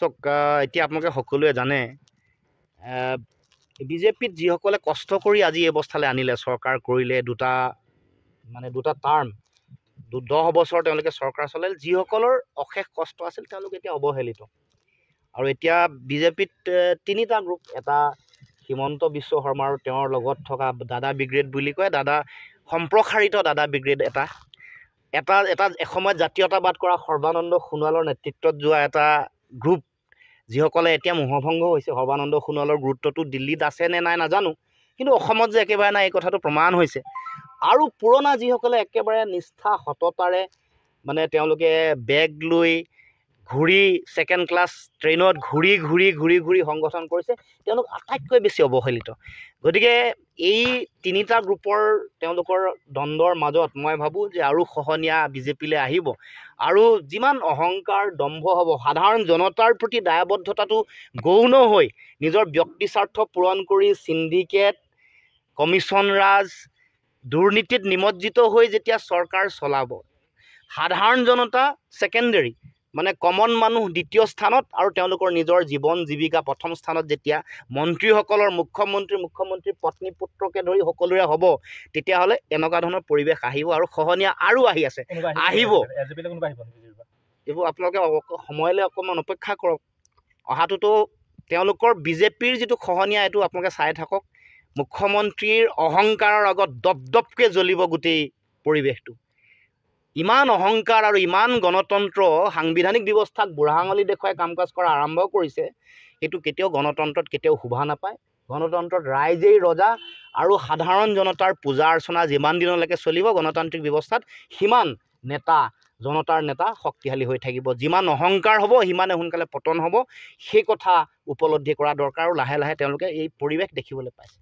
চক এতিয়া আপোনালোকে সকলোৱে জানে বিজেপিত যিসকলে কষ্ট কৰি আজি এই অৱস্থালৈ আনিলে চৰকাৰ কৰিলে দুটা মানে দুটা টাৰ্ম দহ বছৰ তেওঁলোকে চৰকাৰ চলালে যিসকলৰ অশেষ কষ্ট আছিল তেওঁলোক এতিয়া অৱহেলিত আৰু এতিয়া বিজেপিত তিনিটা গ্ৰুপ এটা হিমন্ত বিশ্ব শৰ্মা আৰু তেওঁৰ লগত থকা দাদা ব্ৰিগ্ৰেড বুলি কয় দাদা সম্প্ৰসাৰিত দাদা ব্ৰিগ্ৰেড এটা এটা এটা এসময়ত জাতীয়তাবাদ কৰা সৰ্বানন্দ সোণোৱালৰ নেতৃত্বত যোৱা এটা গ্ৰুপ যিসকলে এতিয়া মোহভংগ হৈছে সৰ্বানন্দ সোণোৱালৰ গুৰুত্বটো দিল্লীত আছে নে নাই নাজানো কিন্তু অসমত যে একেবাৰে নাই এই কথাটো প্ৰমাণ হৈছে আৰু পুৰণা যিসকলে একেবাৰে নিষ্ঠা সততাৰে মানে তেওঁলোকে বেগ লৈ ঘূৰি ছেকেণ্ড ক্লাছ ট্ৰেইনত ঘূৰি ঘূৰি ঘূৰি ঘূৰি সংগঠন কৰিছে তেওঁলোক আটাইতকৈ বেছি অৱহেলিত গতিকে এই তিনিটা গ্ৰুপৰ তেওঁলোকৰ দ্বন্দ্বৰ মাজত মই ভাবোঁ যে আৰু খহনীয়া বিজেপিলৈ আহিব আৰু যিমান অহংকাৰ দম্ভ হ'ব সাধাৰণ জনতাৰ প্ৰতি দায়বদ্ধতাটো গৌণ হৈ নিজৰ ব্যক্তিস্বাৰ্থ পূৰণ কৰি চিণ্ডিকেট কমিশ্যন ৰাজ দুৰ্নীতিত নিমজ্জিত হৈ যেতিয়া চৰকাৰ চলাব সাধাৰণ জনতা ছেকেণ্ডেৰী মানে কমন মানুহ দ্বিতীয় স্থানত আৰু তেওঁলোকৰ নিজৰ জীৱন জীৱিকা প্ৰথম স্থানত যেতিয়া মন্ত্ৰীসকলৰ মুখ্যমন্ত্ৰী মুখ্যমন্ত্ৰীৰ পত্নী পুত্ৰকে ধৰি সকলোৰে হ'ব তেতিয়াহ'লে এনেকুৱা ধৰণৰ পৰিৱেশ আহিব আৰু খহনীয়া আৰু আহি আছে আহিব এইবোৰ আপোনালোকে সময়লৈ অকণমান অপেক্ষা কৰক অহাটোতো তেওঁলোকৰ বিজেপিৰ যিটো খহনীয়া এইটো আপোনালোকে চাই থাকক মুখ্যমন্ত্ৰীৰ অহংকাৰৰ আগত দপদপকৈ জ্বলিব গোটেই পৰিৱেশটো ইমান অহংকাৰ আৰু ইমান গণতন্ত্ৰ সাংবিধানিক ব্যৱস্থাক বুঢ়াঙলি দেখুৱাই কাম কাজ কৰা আৰম্ভ কৰিছে সেইটো কেতিয়াও গণতন্ত্ৰত কেতিয়াও শোভা নাপায় গণতন্ত্ৰত ৰাইজেই ৰজা আৰু সাধাৰণ জনতাৰ পূজা অৰ্চনা যিমান দিনলৈকে চলিব গণতান্ত্ৰিক ব্যৱস্থাত সিমান নেতা জনতাৰ নেতা শক্তিশালী হৈ থাকিব যিমান অহংকাৰ হ'ব সিমানে সোনকালে পতন হ'ব সেই কথা উপলব্ধি কৰা দৰকাৰ আৰু লাহে লাহে তেওঁলোকে এই পৰিৱেশ দেখিবলৈ পাইছে